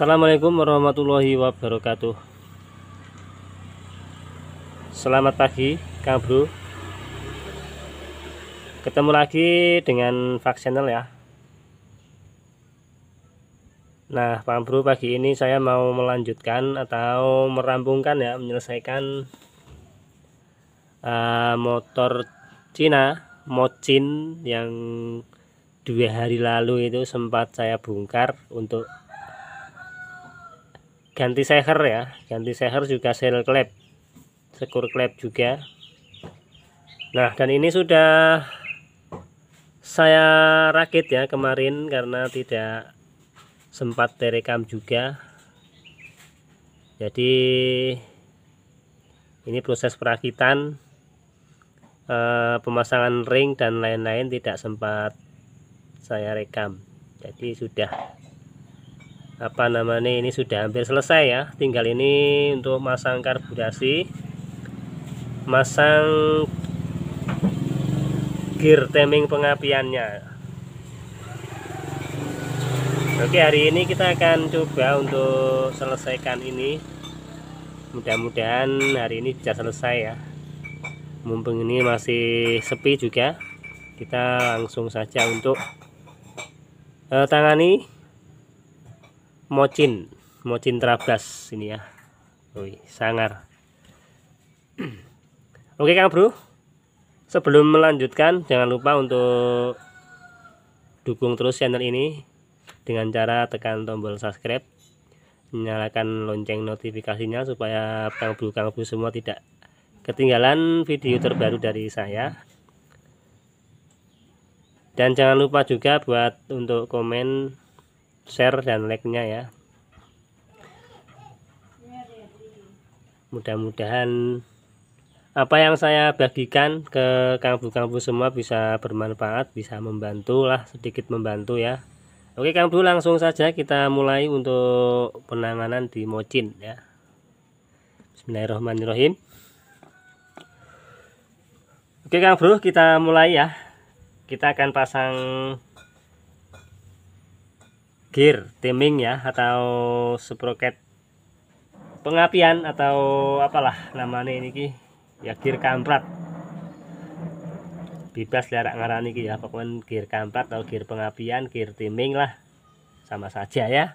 Assalamualaikum warahmatullahi wabarakatuh Selamat pagi Kang Bro Ketemu lagi dengan Fak Channel ya Nah Kang Bro pagi ini saya mau melanjutkan atau merampungkan ya Menyelesaikan uh, motor Cina Mocin yang dua hari lalu itu sempat saya bongkar untuk ganti seher ya ganti seher juga seal klep sekur klep juga nah dan ini sudah saya rakit ya kemarin karena tidak sempat terekam juga jadi ini proses perakitan eh, pemasangan ring dan lain-lain tidak sempat saya rekam jadi sudah apa namanya ini sudah hampir selesai ya tinggal ini untuk masang karburasi masang gear timing pengapiannya oke hari ini kita akan coba untuk selesaikan ini mudah-mudahan hari ini bisa selesai ya mumpung ini masih sepi juga kita langsung saja untuk uh, tangani mocin mocin trabas ini ya Wih, sangar oke kang bro sebelum melanjutkan jangan lupa untuk dukung terus channel ini dengan cara tekan tombol subscribe nyalakan lonceng notifikasinya supaya kang bro kang bro semua tidak ketinggalan video terbaru dari saya dan jangan lupa juga buat untuk komen share dan like-nya ya mudah-mudahan apa yang saya bagikan ke kampus-kampus semua bisa bermanfaat bisa membantu lah sedikit membantu ya Oke Kang langsung saja kita mulai untuk penanganan di Mocin ya Bismillahirrahmanirrahim Oke Kang Bro kita mulai ya kita akan pasang gear timing ya atau sprocket pengapian atau apalah namanya ini ki ya gear kamprat bebas jarak ngaran ini ya pokoknya gear kamprat atau gear pengapian gear timing lah sama saja ya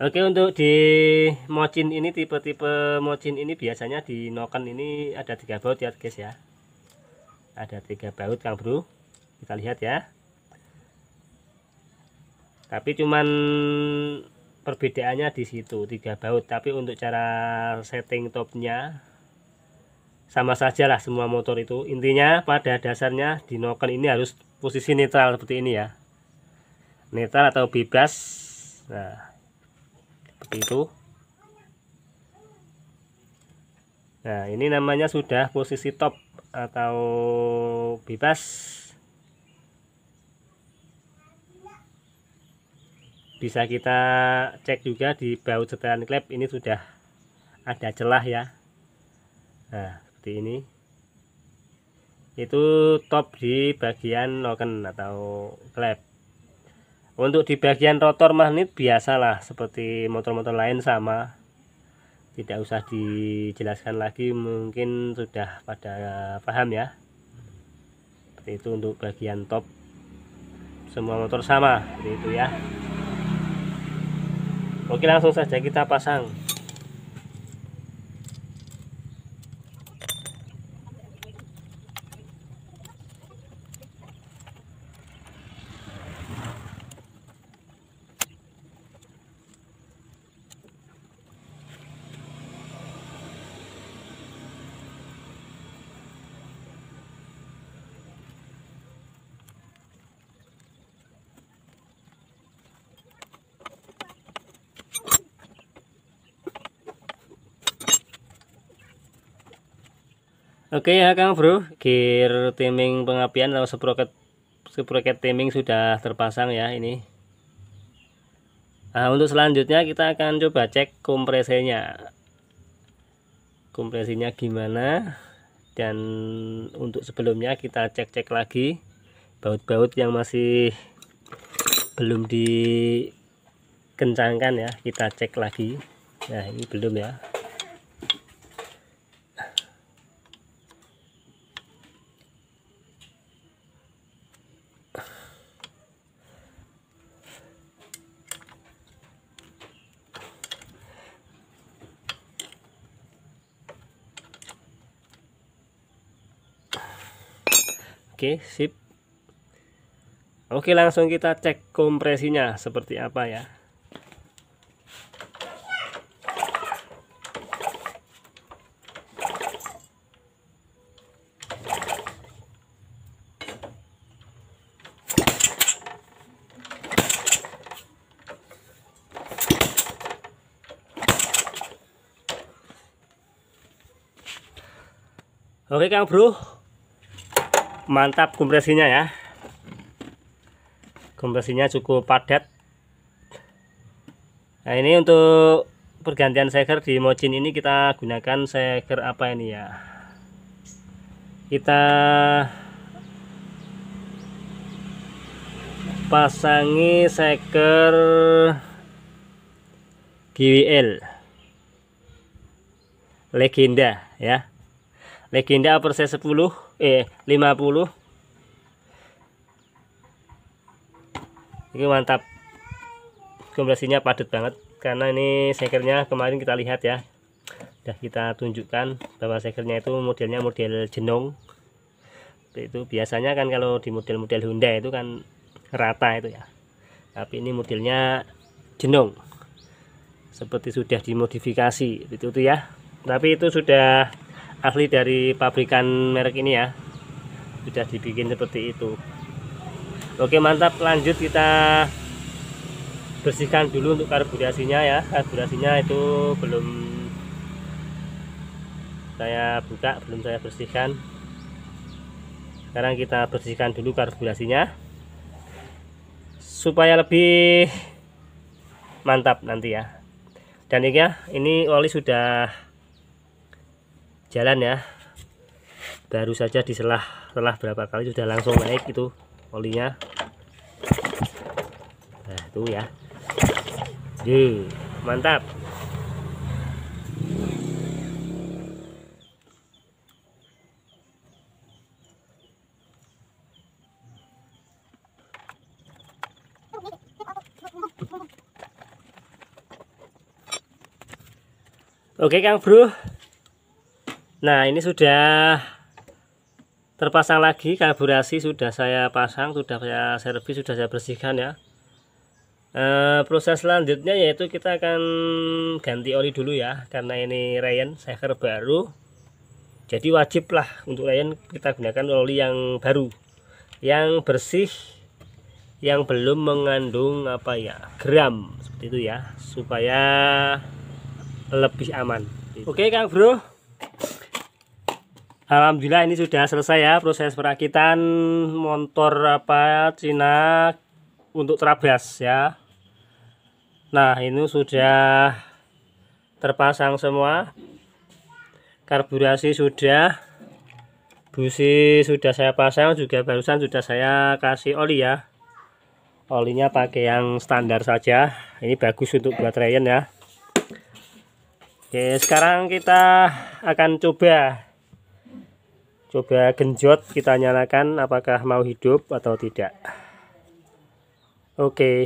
oke untuk di mocin ini tipe-tipe mocin ini biasanya di noken ini ada tiga baut ya guys ya ada tiga baut kang bro kita lihat ya tapi cuman perbedaannya di situ tiga baut tapi untuk cara setting topnya sama saja lah semua motor itu intinya pada dasarnya di noken ini harus posisi netral seperti ini ya netral atau bebas nah seperti itu nah ini namanya sudah posisi top atau bebas bisa kita cek juga di baut setelan klep ini sudah ada celah ya nah seperti ini itu top di bagian noken atau klep untuk di bagian rotor magnet biasalah seperti motor-motor lain sama tidak usah dijelaskan lagi mungkin sudah pada paham ya seperti itu untuk bagian top semua motor sama seperti itu ya Oke langsung saja kita pasang Oke ya Kang Bro, gear timing pengapian atau sprocket sprocket timing sudah terpasang ya ini. Nah, untuk selanjutnya kita akan coba cek kompresinya. Kompresinya gimana? Dan untuk sebelumnya kita cek-cek lagi baut-baut yang masih belum dikencangkan ya, kita cek lagi. Nah, ini belum ya. Oke, sip. Oke, langsung kita cek kompresinya seperti apa ya. Oke Kang Bro, mantap kompresinya ya kompresinya cukup padat nah ini untuk pergantian seger di mojin ini kita gunakan seger apa ini ya kita pasangi seker GWL legenda ya legenda persen 10 eh 50 ini mantap kompresinya padat banget karena ini sekernya kemarin kita lihat ya sudah kita tunjukkan bahwa sekernya itu modelnya model jenong itu biasanya kan kalau di model-model Honda itu kan rata itu ya tapi ini modelnya jenong seperti sudah dimodifikasi itu, tuh ya tapi itu sudah asli dari pabrikan merek ini ya sudah dibikin seperti itu oke mantap lanjut kita bersihkan dulu untuk karburasinya ya karburasinya itu belum saya buka belum saya bersihkan sekarang kita bersihkan dulu karburasinya supaya lebih mantap nanti ya dan ini ya ini oli sudah jalan ya baru saja diselah selah berapa kali sudah langsung naik itu olinya nah itu ya Ye, mantap Oke Kang Bro, Nah ini sudah terpasang lagi karburasi sudah saya pasang sudah saya servis sudah saya bersihkan ya e, proses selanjutnya yaitu kita akan ganti oli dulu ya karena ini rayon seker baru jadi wajiblah untuk rayon kita gunakan oli yang baru yang bersih yang belum mengandung apa ya gram seperti itu ya supaya lebih aman oke Kang Bro Alhamdulillah ini sudah selesai ya proses perakitan motor apa Cina untuk terabas ya. Nah ini sudah terpasang semua. Karburasi sudah, busi sudah saya pasang juga barusan sudah saya kasih oli ya. Olinya pakai yang standar saja. Ini bagus untuk buat rayon ya. Oke sekarang kita akan coba coba genjot kita nyalakan apakah mau hidup atau tidak oke okay.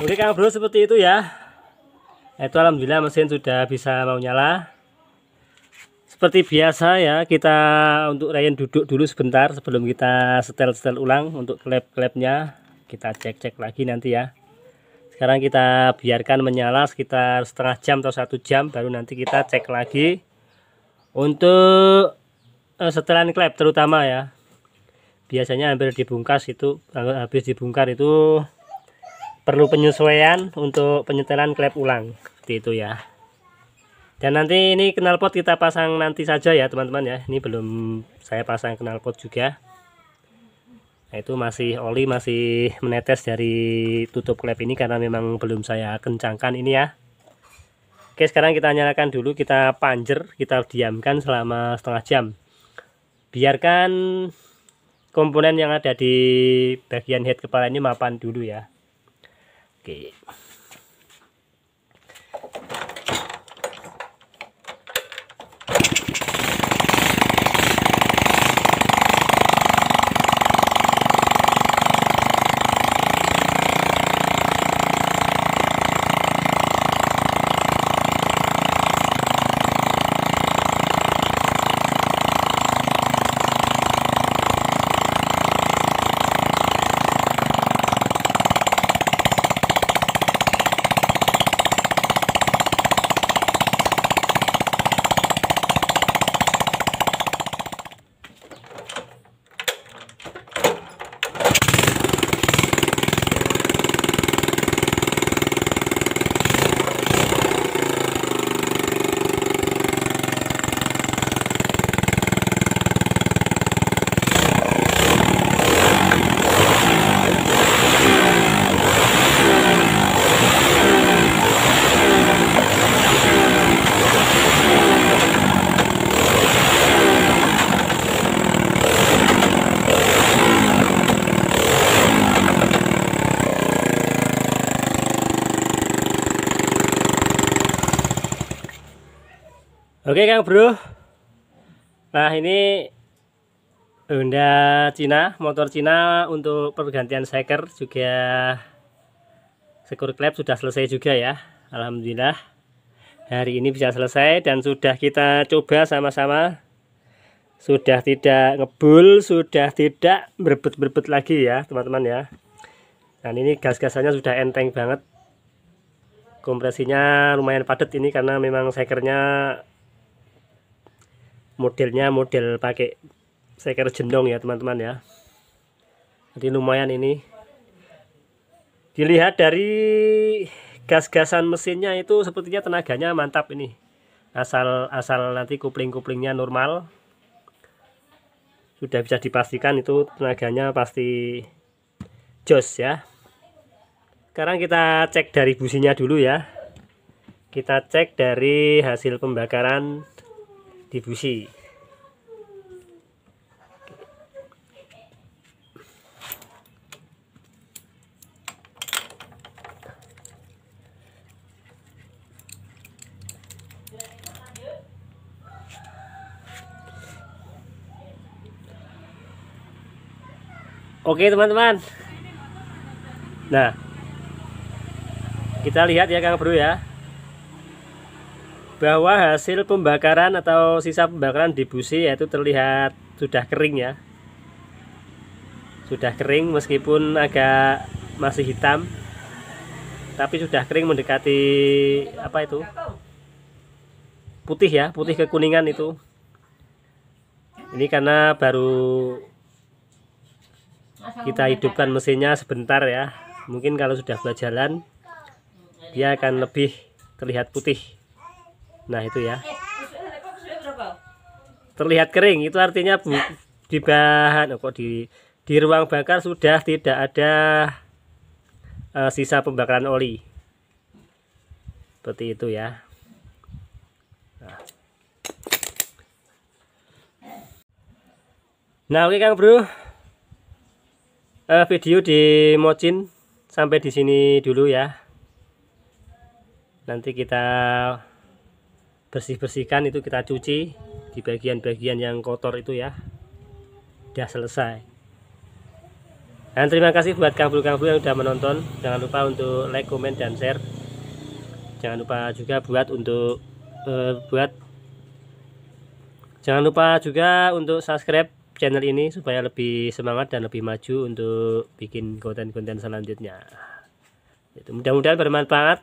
Oke Kang Bro seperti itu ya. Itu alhamdulillah mesin sudah bisa mau nyala. Seperti biasa ya, kita untuk Ryan duduk dulu sebentar sebelum kita setel-setel ulang untuk klep-klepnya. Kita cek-cek lagi nanti ya. Sekarang kita biarkan menyala sekitar setengah jam atau satu jam baru nanti kita cek lagi untuk eh, setelan klep terutama ya. Biasanya hampir dibungkas itu eh, habis dibungkar itu perlu penyesuaian untuk penyetelan klep ulang seperti itu ya dan nanti ini knalpot kita pasang nanti saja ya teman-teman ya ini belum saya pasang knalpot juga nah itu masih oli masih menetes dari tutup klep ini karena memang belum saya kencangkan ini ya oke sekarang kita nyalakan dulu kita panjer kita diamkan selama setengah jam biarkan komponen yang ada di bagian head kepala ini mapan dulu ya que llevas. Oke Kang Bro. Nah ini Honda Cina, motor Cina untuk pergantian seker juga sekur klep sudah selesai juga ya. Alhamdulillah hari ini bisa selesai dan sudah kita coba sama-sama. Sudah tidak ngebul, sudah tidak berebut-berebut lagi ya teman-teman ya. Dan ini gas-gasannya sudah enteng banget. Kompresinya lumayan padat ini karena memang sekernya modelnya model pakai seker jendong ya teman-teman ya jadi lumayan ini dilihat dari gas-gasan mesinnya itu sepertinya tenaganya mantap ini asal asal nanti kupling-kuplingnya normal sudah bisa dipastikan itu tenaganya pasti jos ya sekarang kita cek dari businya dulu ya kita cek dari hasil pembakaran dibusi Oke teman-teman Nah Kita lihat ya Kang Bro ya bahwa hasil pembakaran atau sisa pembakaran di busi yaitu terlihat sudah kering ya sudah kering meskipun agak masih hitam tapi sudah kering mendekati apa itu putih ya putih kekuningan itu ini karena baru kita hidupkan mesinnya sebentar ya mungkin kalau sudah berjalan dia akan lebih terlihat putih Nah itu ya. Terlihat kering itu artinya bu di bahan oh, kok di di ruang bakar sudah tidak ada uh, sisa pembakaran oli. Seperti itu ya. Nah. nah. oke Kang Bro, eh, video di Mocin sampai di sini dulu ya. Nanti kita bersih-bersihkan itu kita cuci di bagian-bagian yang kotor itu ya sudah selesai dan terima kasih buat kabul-kabul yang sudah menonton jangan lupa untuk like, comment, dan share jangan lupa juga buat untuk uh, buat jangan lupa juga untuk subscribe channel ini supaya lebih semangat dan lebih maju untuk bikin konten-konten selanjutnya mudah-mudahan bermanfaat